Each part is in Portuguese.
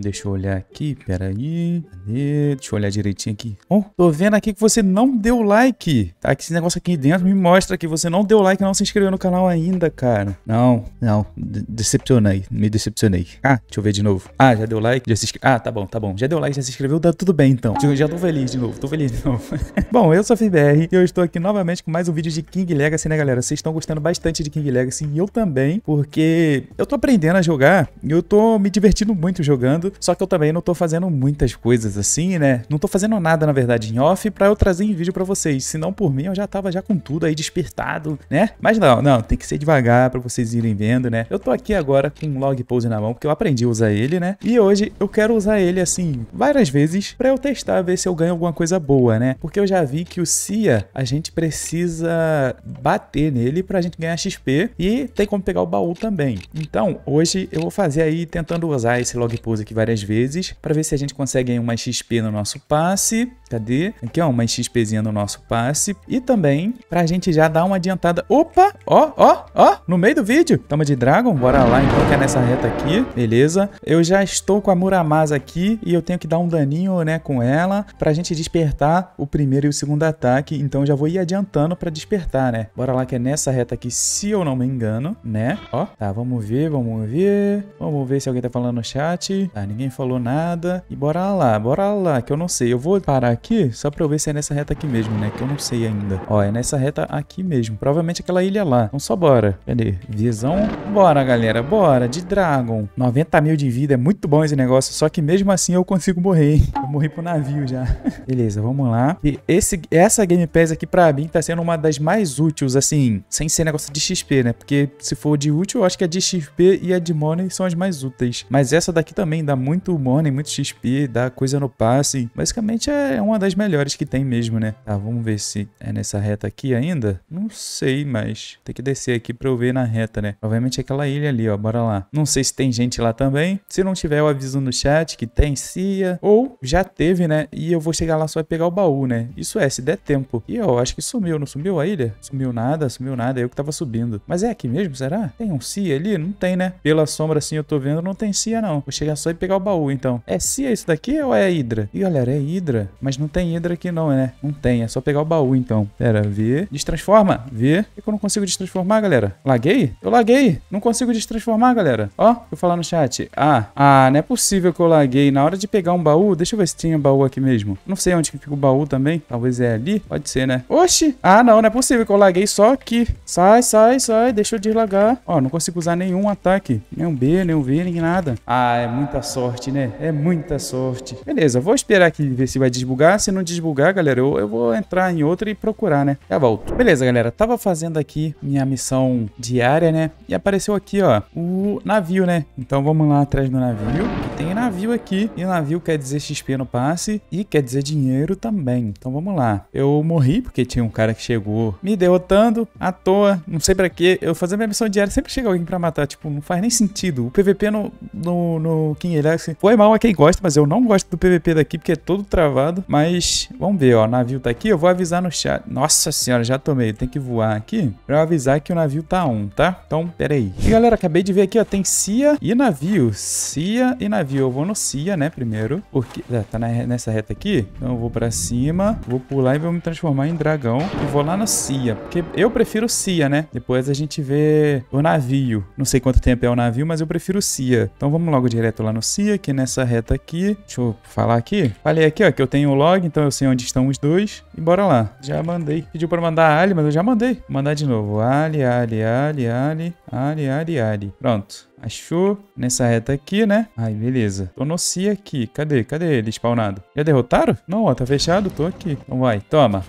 Deixa eu olhar aqui, peraí. Cadê? Deixa eu olhar direitinho aqui. Oh, tô vendo aqui que você não deu like. Tá aqui esse negócio aqui dentro me mostra que você não deu like, e não se inscreveu no canal ainda, cara. Não, não. De decepcionei. Me decepcionei. Ah, deixa eu ver de novo. Ah, já deu like, já se inscreveu. Ah, tá bom, tá bom. Já deu like, já se inscreveu, tá tudo bem então. Já tô feliz de novo, tô feliz de novo. bom, eu sou a Fibr e eu estou aqui novamente com mais um vídeo de King Legacy, né, galera? Vocês estão gostando bastante de King Legacy e eu também, porque eu tô aprendendo a jogar e eu tô me divertindo muito jogando só que eu também não tô fazendo muitas coisas assim, né? Não tô fazendo nada, na verdade, em off para eu trazer em vídeo para vocês. Se não por mim, eu já tava já com tudo aí despertado, né? Mas não, não, tem que ser devagar para vocês irem vendo, né? Eu tô aqui agora com um log pose na mão, porque eu aprendi a usar ele, né? E hoje eu quero usar ele assim várias vezes para eu testar ver se eu ganho alguma coisa boa, né? Porque eu já vi que o Cia a gente precisa bater nele pra gente ganhar XP e tem como pegar o baú também. Então, hoje eu vou fazer aí tentando usar esse log pose que vai várias vezes para ver se a gente consegue aí uma XP no nosso passe. Cadê? Aqui, ó, uma XPzinha no nosso passe. E também para a gente já dar uma adiantada. Opa! Ó, ó, ó! No meio do vídeo! Tamo de Dragon, bora lá então, que é nessa reta aqui. Beleza? Eu já estou com a Muramasa aqui e eu tenho que dar um daninho, né, com ela para a gente despertar o primeiro e o segundo ataque. Então já vou ir adiantando para despertar, né? Bora lá, que é nessa reta aqui, se eu não me engano, né? Ó, tá, vamos ver, vamos ver. Vamos ver se alguém tá falando no chat. Tá, ninguém falou nada. E bora lá, bora lá, que eu não sei. Eu vou parar aqui só pra eu ver se é nessa reta aqui mesmo, né? Que eu não sei ainda. Ó, é nessa reta aqui mesmo. Provavelmente aquela ilha lá. Então só bora. Cadê? Visão. Bora, galera. Bora. De Dragon. 90 mil de vida. É muito bom esse negócio. Só que mesmo assim eu consigo morrer, hein? Eu morri pro navio já. Beleza, vamos lá. E esse, essa Game Pass aqui pra mim tá sendo uma das mais úteis, assim. Sem ser negócio de XP, né? Porque se for de útil, eu acho que a de XP e a de Money são as mais úteis. Mas essa daqui também dá muito money, muito XP, dá coisa no passe. Basicamente é uma das melhores que tem mesmo, né? Tá, vamos ver se é nessa reta aqui ainda. Não sei, mas tem que descer aqui pra eu ver na reta, né? Provavelmente é aquela ilha ali, ó. Bora lá. Não sei se tem gente lá também. Se não tiver, eu aviso no chat que tem CIA. Ou já teve, né? E eu vou chegar lá só e pegar o baú, né? Isso é, se der tempo. E, ó, acho que sumiu. Não sumiu a ilha? Sumiu nada, sumiu nada. É eu que tava subindo. Mas é aqui mesmo, será? Tem um CIA ali? Não tem, né? Pela sombra, assim, eu tô vendo, não tem CIA, não. Vou chegar só e pegar pegar o baú, então. É se é isso daqui ou é Hidra? Ih, galera, é Hidra. Mas não tem Hidra aqui não, né? Não tem, é só pegar o baú, então. Pera, vê. Destransforma, vê. Por é que eu não consigo destransformar, galera? Laguei? Eu laguei. Não consigo destransformar, galera. Ó, eu falar no chat. Ah, ah, não é possível que eu laguei. Na hora de pegar um baú, deixa eu ver se tinha baú aqui mesmo. Não sei onde que fica o baú também. Talvez é ali. Pode ser, né? Oxi! Ah, não, não é possível que eu laguei só aqui. Sai, sai, sai. Deixa eu deslagar. Ó, não consigo usar nenhum ataque. Nenhum B, nenhum V, nem nada. Ah, é muita sorte sorte, né? É muita sorte. Beleza, vou esperar aqui ver se vai desbugar. Se não desbugar, galera, eu, eu vou entrar em outra e procurar, né? Já volto. Beleza, galera. Tava fazendo aqui minha missão diária, né? E apareceu aqui, ó, o navio, né? Então vamos lá atrás do navio. Tem navio aqui. E navio quer dizer XP no passe e quer dizer dinheiro também. Então vamos lá. Eu morri porque tinha um cara que chegou me derrotando à toa. Não sei pra quê. Eu fazendo minha missão diária sempre chega alguém pra matar. Tipo, não faz nem sentido. O PVP no, no, no King né? Assim. Foi é mal a quem gosta, mas eu não gosto do PVP daqui porque é todo travado. Mas vamos ver, ó. O navio tá aqui. Eu vou avisar no chat. Nossa senhora, já tomei. Tem que voar aqui pra avisar que o navio tá um tá? Então, pera aí. E galera, acabei de ver aqui, ó. Tem CIA e navio. CIA e navio. Eu vou no CIA, né, primeiro. Porque é, tá na, nessa reta aqui. Então eu vou pra cima. Vou pular e vou me transformar em dragão. E vou lá no CIA. Porque eu prefiro CIA, né? Depois a gente vê o navio. Não sei quanto tempo é o navio, mas eu prefiro CIA. Então vamos logo direto lá no melancia, que nessa reta aqui, deixa eu falar aqui. Falei aqui, ó, que eu tenho o log, então eu sei onde estão os dois. E bora lá. Já mandei. Pediu pra mandar ali, mas eu já mandei. Vou mandar de novo. Ali, ali, ali, ali, ali, ali, ali. Pronto. Achou. Nessa reta aqui, né? Ai, beleza. Tô no C aqui. Cadê? Cadê ele spawnado? Já derrotaram? Não, ó, tá fechado. Tô aqui. Então vai, toma.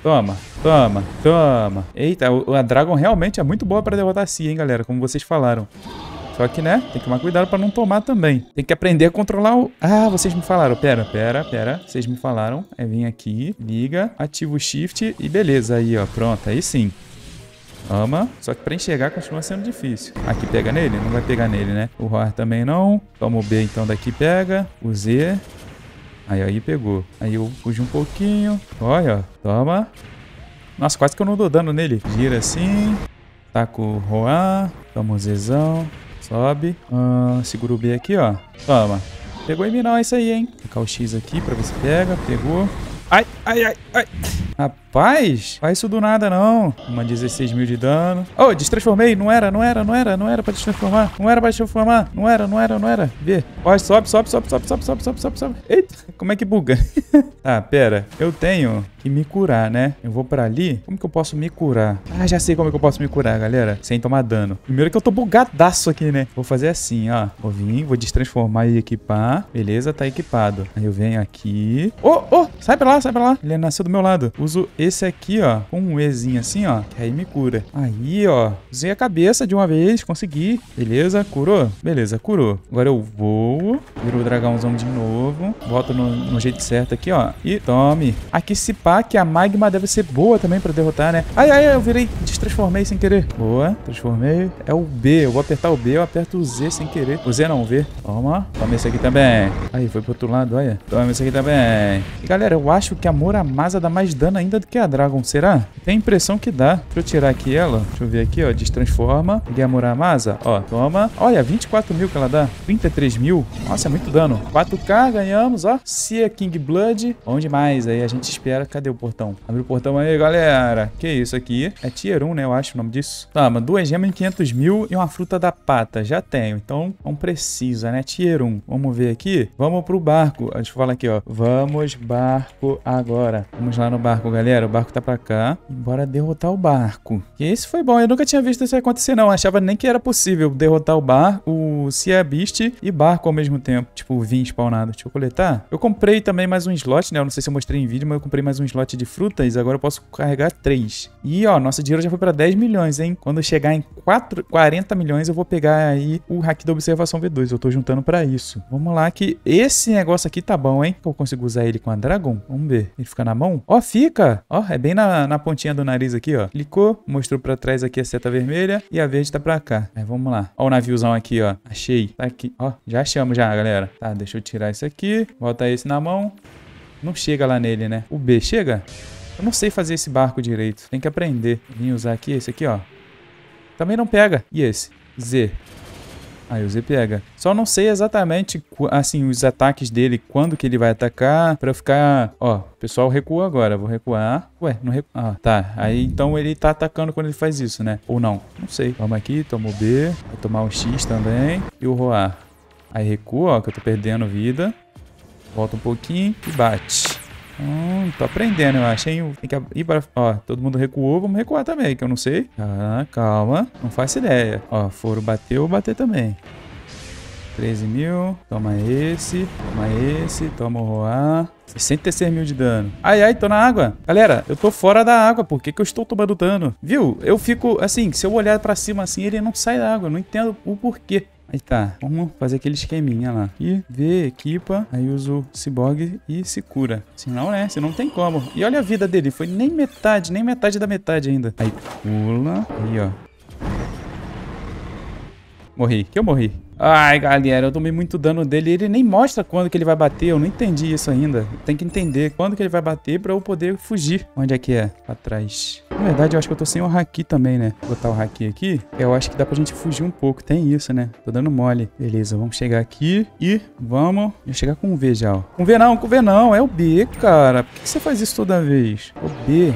Toma, toma, toma. Eita, a Dragon realmente é muito boa pra derrotar a Cia, hein, galera? Como vocês falaram. Só que, né, tem que tomar cuidado para não tomar também. Tem que aprender a controlar o... Ah, vocês me falaram. Pera, pera, pera. Vocês me falaram. É, vem aqui, liga, ativa o shift e beleza. Aí, ó, pronto. Aí sim. Ama. Só que pra enxergar continua sendo difícil. Aqui pega nele? Não vai pegar nele, né? O Roar também não. Toma o B, então daqui pega. O Z. Aí, aí pegou. Aí eu fujo um pouquinho. Olha, ó. Toma. Nossa, quase que eu não dou dano nele. Gira assim. Taco tá o Roar. Toma o Zezão. Sobe. Ah, segura o B aqui, ó. Toma. Pegou em mim não, é isso aí, hein? Vou colocar o X aqui pra ver se pega. Pegou. Ai, ai, ai, ai. Rapaz. Rapaz, faz isso do nada, não. Uma 16 mil de dano. Oh, destransformei. Não era, não era, não era, não era pra destransformar. Não era pra destransformar. Não era, não era, não era. Vê. Ó, sobe, sobe, sobe, sobe, sobe, sobe, sobe, sobe, sobe. Eita, como é que buga? ah, pera. Eu tenho que me curar, né? Eu vou pra ali. Como que eu posso me curar? Ah, já sei como é que eu posso me curar, galera. Sem tomar dano. Primeiro que eu tô bugadaço aqui, né? Vou fazer assim, ó. Vou vir, vou destransformar e equipar. Beleza, tá equipado. Aí eu venho aqui. Ô, oh, ô, oh, sai pra lá, sai pra lá. Ele nasceu do meu lado. Uso esse esse aqui, ó, com um Ezinho assim, ó, que aí me cura. Aí, ó, usei a cabeça de uma vez, consegui. Beleza, curou? Beleza, curou. Agora eu vou, viro o dragãozão de novo, volto no, no jeito certo aqui, ó, e tome. Aqui se pá que a magma deve ser boa também pra derrotar, né? Ai, ai, eu virei, destransformei sem querer. Boa, transformei. É o B, eu vou apertar o B, eu aperto o Z sem querer. O Z não, o V. Toma, toma esse aqui também. Aí, foi pro outro lado, olha. Toma esse aqui também. E, galera, eu acho que a moramasa dá mais dano ainda do que é a Dragon, será? Tem a impressão que dá. Deixa eu tirar aqui ela. Deixa eu ver aqui, ó. Destransforma. Muramasa. Ó, toma. Olha, 24 mil que ela dá. 33 mil. Nossa, é muito dano. 4K, ganhamos, ó. Sea King Blood. Bom demais. Aí a gente espera. Cadê o portão? Abre o portão aí, galera. Que isso aqui? É Tier 1, né? Eu acho o nome disso. Toma, duas gemas em 500 mil e uma fruta da pata. Já tenho. Então, não precisa, né? Tier 1. Vamos ver aqui. Vamos pro barco. Deixa eu falar aqui, ó. Vamos barco agora. Vamos lá no barco, galera galera, o barco tá pra cá. Bora derrotar o barco. E esse foi bom, eu nunca tinha visto isso acontecer, não. achava nem que era possível derrotar o se o Beast e barco ao mesmo tempo. Tipo, 20 spawnado. Deixa eu coletar. Eu comprei também mais um slot, né? Eu não sei se eu mostrei em vídeo, mas eu comprei mais um slot de frutas. Agora eu posso carregar três. E, ó, nosso dinheiro já foi pra 10 milhões, hein? Quando chegar em 4, 40 milhões, eu vou pegar aí o hack da observação V2. Eu tô juntando pra isso. Vamos lá que esse negócio aqui tá bom, hein? Eu consigo usar ele com a Dragon? Vamos ver. Ele fica na mão? Ó, fica! Ó, é bem na, na pontinha do nariz aqui, ó. Clicou, mostrou pra trás aqui a seta vermelha e a verde tá pra cá. Aí é, vamos lá. Ó o naviozão aqui, ó. Achei. Tá aqui. Ó, já achamos já, galera. Tá, deixa eu tirar isso aqui. Bota esse na mão. Não chega lá nele, né? O B chega? Eu não sei fazer esse barco direito. Tem que aprender. Vim usar aqui esse aqui, ó. Também não pega. E esse? Z. Aí o Z pega. Só não sei exatamente, assim, os ataques dele, quando que ele vai atacar, pra ficar... Ó, o pessoal recua agora, vou recuar. Ué, não recua... Ah, tá. Aí, então, ele tá atacando quando ele faz isso, né? Ou não. Não sei. Vamos aqui, toma o B. Vou tomar o X também. E o Roar. Aí recua, ó, que eu tô perdendo vida. Volta um pouquinho e bate. Hum, tô aprendendo, eu acho, hein? Tem que ir para... Ó, todo mundo recuou, vamos recuar também, que eu não sei. Ah, calma. Não faço ideia. Ó, foro bateu, bater também. 13 mil. Toma esse. Toma esse. Toma o Roar. 66 mil de dano. Ai, ai, tô na água. Galera, eu tô fora da água. Por que, que eu estou tomando dano? Viu? Eu fico, assim, se eu olhar pra cima assim, ele não sai da água. não entendo o porquê. Aí tá, vamos fazer aquele esqueminha lá. E vê, equipa, aí uso Cyborg e se cura. Senão, assim, né? Se não tem como. E olha a vida dele, foi nem metade, nem metade da metade ainda. Aí pula, aí ó. Morri, que eu morri. Ai, galera, eu tomei muito dano dele. Ele nem mostra quando que ele vai bater. Eu não entendi isso ainda. Tem que entender quando que ele vai bater pra eu poder fugir. Onde é que é? Pra trás. Na verdade, eu acho que eu tô sem o haki também, né? Vou botar o haki aqui. Eu acho que dá pra gente fugir um pouco. Tem isso, né? Tô dando mole. Beleza, vamos chegar aqui e vamos... Já chegar com o V já, ó. Com o V não, com o V não. É o B, cara. Por que você faz isso toda vez? O B.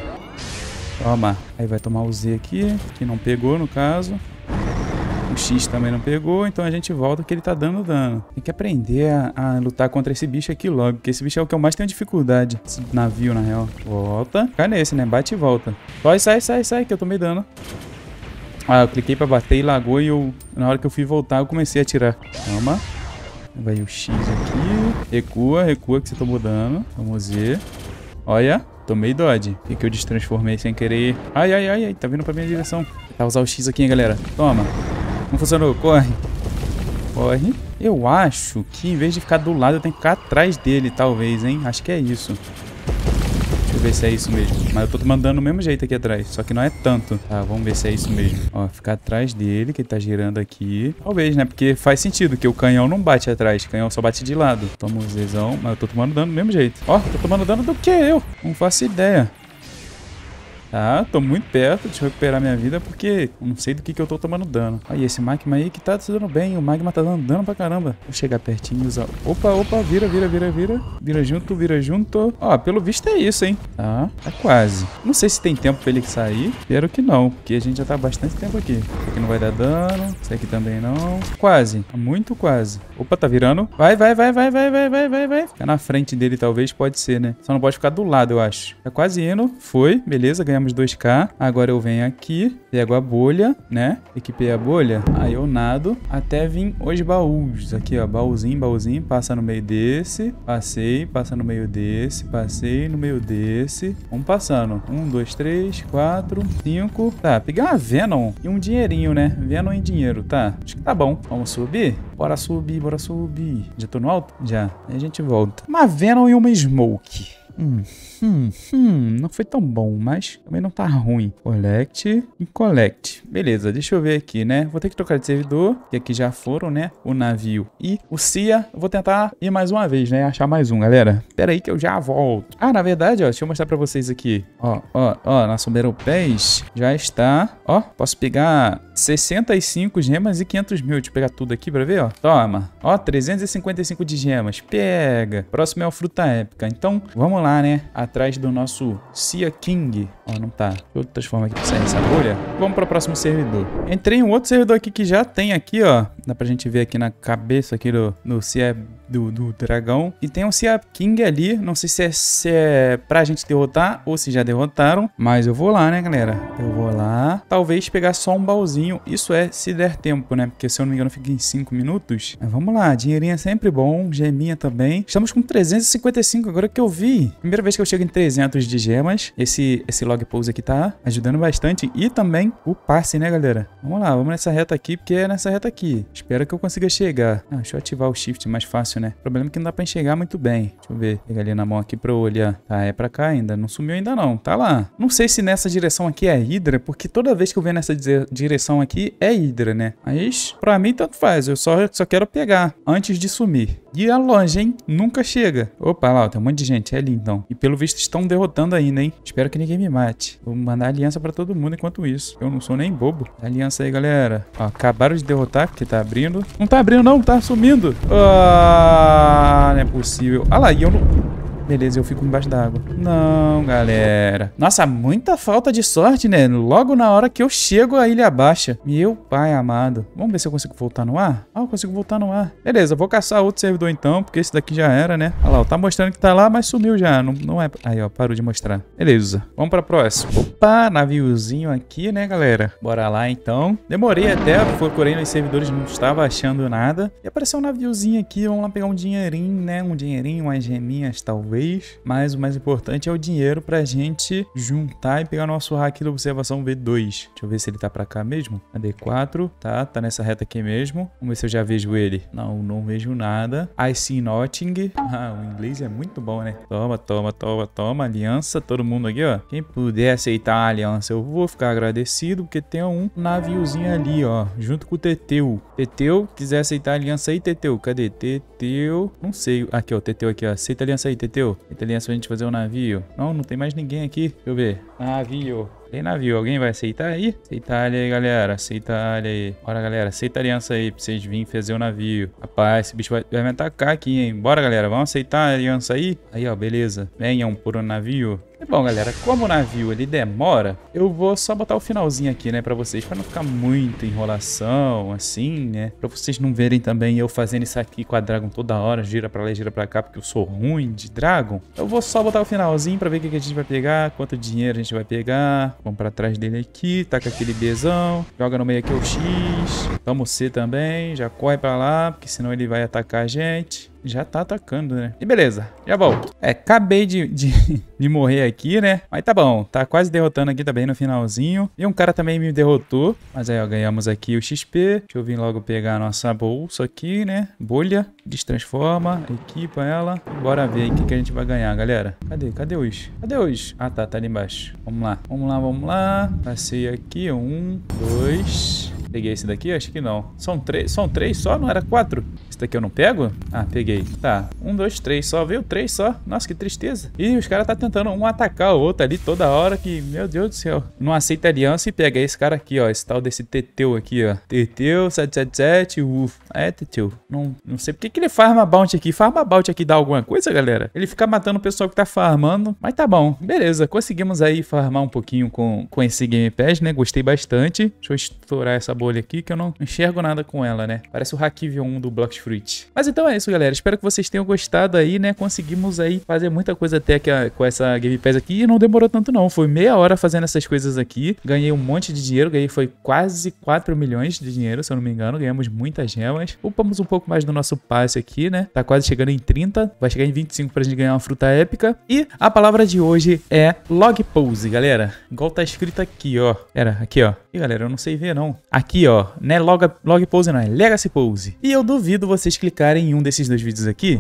Toma. Aí vai tomar o Z aqui, que não pegou no caso. O X também não pegou, então a gente volta que ele tá dando dano. Tem que aprender a, a lutar contra esse bicho aqui logo, porque esse bicho é o que eu mais tenho dificuldade. Esse navio, na real. Volta. Cai nesse, né? Bate e volta. Vai, sai, sai, sai, que eu tomei dano. Ah, eu cliquei pra bater e lagou e eu, na hora que eu fui voltar, eu comecei a atirar. Toma. Vai o X aqui. Recua, recua que você tomou dano. Vamos ver. Olha, tomei dodge. E que eu destransformei sem querer. Ai, ai, ai, ai. Tá vindo pra minha direção. Tá usar o X aqui, hein, galera. Toma. Não funcionou, corre. Corre. Eu acho que em vez de ficar do lado, eu tenho que ficar atrás dele, talvez, hein? Acho que é isso. Deixa eu ver se é isso mesmo. Mas eu tô mandando do mesmo jeito aqui atrás. Só que não é tanto. Tá, vamos ver se é isso mesmo. Ó, ficar atrás dele, que ele tá girando aqui. Talvez, né? Porque faz sentido que o canhão não bate atrás. O canhão só bate de lado. Toma um zezão. Mas eu tô tomando dano do mesmo jeito. Ó, tô tomando dano do que eu? Não faço ideia. Ah, tô muito perto de recuperar minha vida porque não sei do que, que eu tô tomando dano. Olha esse magma aí que tá se dando bem. O magma tá dando dano pra caramba. Vou chegar pertinho e usar... Opa, opa, vira, vira, vira, vira. Vira junto, vira junto. Ó, pelo visto é isso, hein? Tá, ah, tá quase. Não sei se tem tempo pra ele sair. Espero que não, porque a gente já tá há bastante tempo aqui. Isso aqui não vai dar dano. Isso aqui também não. Quase, muito quase. Opa, tá virando. Vai, vai, vai, vai, vai, vai, vai, vai, vai. Ficar na frente dele, talvez, pode ser, né? Só não pode ficar do lado, eu acho. Tá quase indo. Foi, beleza, ganhamos 2k. Agora eu venho aqui, pego a bolha, né? Equipei a bolha. Aí eu nado até vir os baús. Aqui, ó, baúzinho, baúzinho. Passa no meio desse. Passei, passa no meio desse. Passei no meio desse. Vamos passando. Um, dois, três, quatro, cinco. Tá, peguei uma Venom e um dinheirinho, né? Venom e dinheiro, tá? Acho que tá bom. Vamos subir? Bora subir, bora agora subir. Já tô no alto? Já. Aí a gente volta. Uma Venom e uma Smoke. Hum, hum, hum, não foi tão bom, mas também não tá ruim. Collect e collect. Beleza, deixa eu ver aqui, né? Vou ter que trocar de servidor, que aqui já foram, né? O navio e o CIA. vou tentar ir mais uma vez, né? Achar mais um, galera. Pera aí que eu já volto. Ah, na verdade, ó, deixa eu mostrar pra vocês aqui. Ó, ó, ó, nosso Beropés já está. Ó, posso pegar 65 gemas e 500 mil. Deixa eu pegar tudo aqui pra ver, ó. Toma. Ó, 355 de gemas. Pega. Próximo é o Fruta Épica. Então, vamos lá né? Atrás do nosso Sia King, Ó, não tá. Deixa eu transformar aqui pra sair essa bolha. Vamos para o próximo servidor. Entrei em um outro servidor aqui que já tem aqui, ó. Dá pra gente ver aqui na cabeça aqui do, do Cia do, do dragão. E tem um Cia King ali. Não sei se é, se é pra gente derrotar ou se já derrotaram. Mas eu vou lá, né, galera? Eu vou lá. Talvez pegar só um baúzinho. Isso é se der tempo, né? Porque se eu não me engano fica em 5 minutos. Mas vamos lá. Dinheirinho é sempre bom. Geminha também. Estamos com 355 agora que eu vi. Primeira vez que eu chego em 300 de gemas. Esse, esse log Mag aqui tá ajudando bastante. E também o passe, né, galera? Vamos lá, vamos nessa reta aqui, porque é nessa reta aqui. Espero que eu consiga chegar. Ah, deixa eu ativar o shift, mais fácil, né? O problema é que não dá pra enxergar muito bem. Deixa eu ver. pegar ali na mão aqui pra eu olhar. Tá, é pra cá ainda. Não sumiu ainda não. Tá lá. Não sei se nessa direção aqui é Hydra, porque toda vez que eu venho nessa direção aqui é Hydra, né? Mas pra mim tanto faz. Eu só, só quero pegar antes de sumir. E é longe, hein? Nunca chega. Opa, lá, ó, tem um monte de gente. É ali então. E pelo visto estão derrotando ainda, hein? Espero que ninguém me mate mate. Vou mandar aliança pra todo mundo enquanto isso. Eu não sou nem bobo. Aliança aí, galera. Ó, acabaram de derrotar, porque tá abrindo. Não tá abrindo, não. Tá sumindo. Ah, não é possível. Ah lá, e eu não... Beleza, eu fico embaixo da água. Não, galera. Nossa, muita falta de sorte, né? Logo na hora que eu chego, a ilha baixa, Meu pai amado. Vamos ver se eu consigo voltar no ar? Ah, eu consigo voltar no ar. Beleza, vou caçar outro servidor então, porque esse daqui já era, né? Olha lá, tá mostrando que tá lá, mas sumiu já. Não, não é... Aí, ó, parou de mostrar. Beleza. Vamos pra próxima. Opa, naviozinho aqui, né, galera? Bora lá, então. Demorei até, procurei nos servidores, não estava achando nada. E apareceu um naviozinho aqui, vamos lá pegar um dinheirinho, né? Um dinheirinho, umas geminhas, talvez talvez, mas o mais importante é o dinheiro pra gente juntar e pegar nosso hack da observação V2. Deixa eu ver se ele tá pra cá mesmo. Cadê 4? Tá, tá nessa reta aqui mesmo. Vamos ver se eu já vejo ele. Não, não vejo nada. I see nothing. Ah, o inglês é muito bom, né? Toma, toma, toma, toma. Aliança, todo mundo aqui, ó. Quem puder aceitar a aliança, eu vou ficar agradecido, porque tem um naviozinho ali, ó, junto com o Teteu. Teteu, quiser aceitar a aliança aí, Teteu. Cadê? Teteu. Não sei. Aqui, ó, Teteu aqui, ó. Aceita a aliança aí, Teteu aconteceu? Italiano, a gente fazer um navio. Não, não tem mais ninguém aqui. Deixa eu ver. Navio. Tem navio, alguém vai aceitar aí? Aceita aí, galera. Aceita aí. Bora, galera. Aceita a aliança aí pra vocês virem fazer o navio. Rapaz, esse bicho vai, vai me atacar aqui, hein? Bora, galera. Vamos aceitar a aliança aí? Aí, ó, beleza. Venham por um navio. E é bom, galera, como o navio ele demora, eu vou só botar o finalzinho aqui, né, pra vocês, pra não ficar muita enrolação, assim, né? Pra vocês não verem também eu fazendo isso aqui com a Dragon toda hora, gira pra lá, gira pra cá, porque eu sou ruim de Dragon. Eu vou só botar o finalzinho pra ver o que a gente vai pegar, quanto dinheiro a gente vai pegar, Vamos pra trás dele aqui. Taca tá aquele Bzão. Joga no meio aqui o X. Toma o C também. Já corre pra lá, porque senão ele vai atacar a gente já tá atacando, né? E beleza, já volto. É, acabei de, de, de, morrer aqui, né? Mas tá bom, tá quase derrotando aqui também no finalzinho. E um cara também me derrotou. Mas aí, ó, ganhamos aqui o XP. Deixa eu vir logo pegar a nossa bolsa aqui, né? Bolha. Destransforma, equipa ela. Bora ver o que, que a gente vai ganhar, galera. Cadê? Cadê os? Cadê os? Ah, tá, tá ali embaixo. Vamos lá, vamos lá, vamos lá. Passei aqui, um, dois... Peguei esse daqui? Acho que não. São três, são três só? Não era quatro? daqui eu não pego? Ah, peguei. Tá. Um, dois, três só. Veio três só. Nossa, que tristeza. Ih, os caras tá tentando um atacar o outro ali toda hora que... Meu Deus do céu. Não aceita aliança e pega esse cara aqui, ó. Esse tal desse Teteu aqui, ó. Teteu 777. uff, É, Teteu. Não, não sei por que ele farma bounty aqui. Farma bounty aqui dá alguma coisa, galera? Ele fica matando o pessoal que tá farmando. Mas tá bom. Beleza. Conseguimos aí farmar um pouquinho com, com esse Game Pass, né? Gostei bastante. Deixa eu estourar essa bolha aqui que eu não enxergo nada com ela, né? Parece o Hakivion 1 do Blocks Free mas então é isso, galera. Espero que vocês tenham gostado aí, né? Conseguimos aí fazer muita coisa até aqui com essa Game Pass aqui e não demorou tanto não. Foi meia hora fazendo essas coisas aqui. Ganhei um monte de dinheiro, ganhei foi quase 4 milhões de dinheiro, se eu não me engano. Ganhamos muitas gemas. Upamos um pouco mais do nosso passe aqui, né? Tá quase chegando em 30, vai chegar em 25 pra gente ganhar uma fruta épica. E a palavra de hoje é log pose, galera. Igual tá escrito aqui, ó. Era, aqui, ó. E galera, eu não sei ver não. Aqui, ó, né? Log, log pose não, é legacy pose. E eu duvido vocês clicarem em um desses dois vídeos aqui,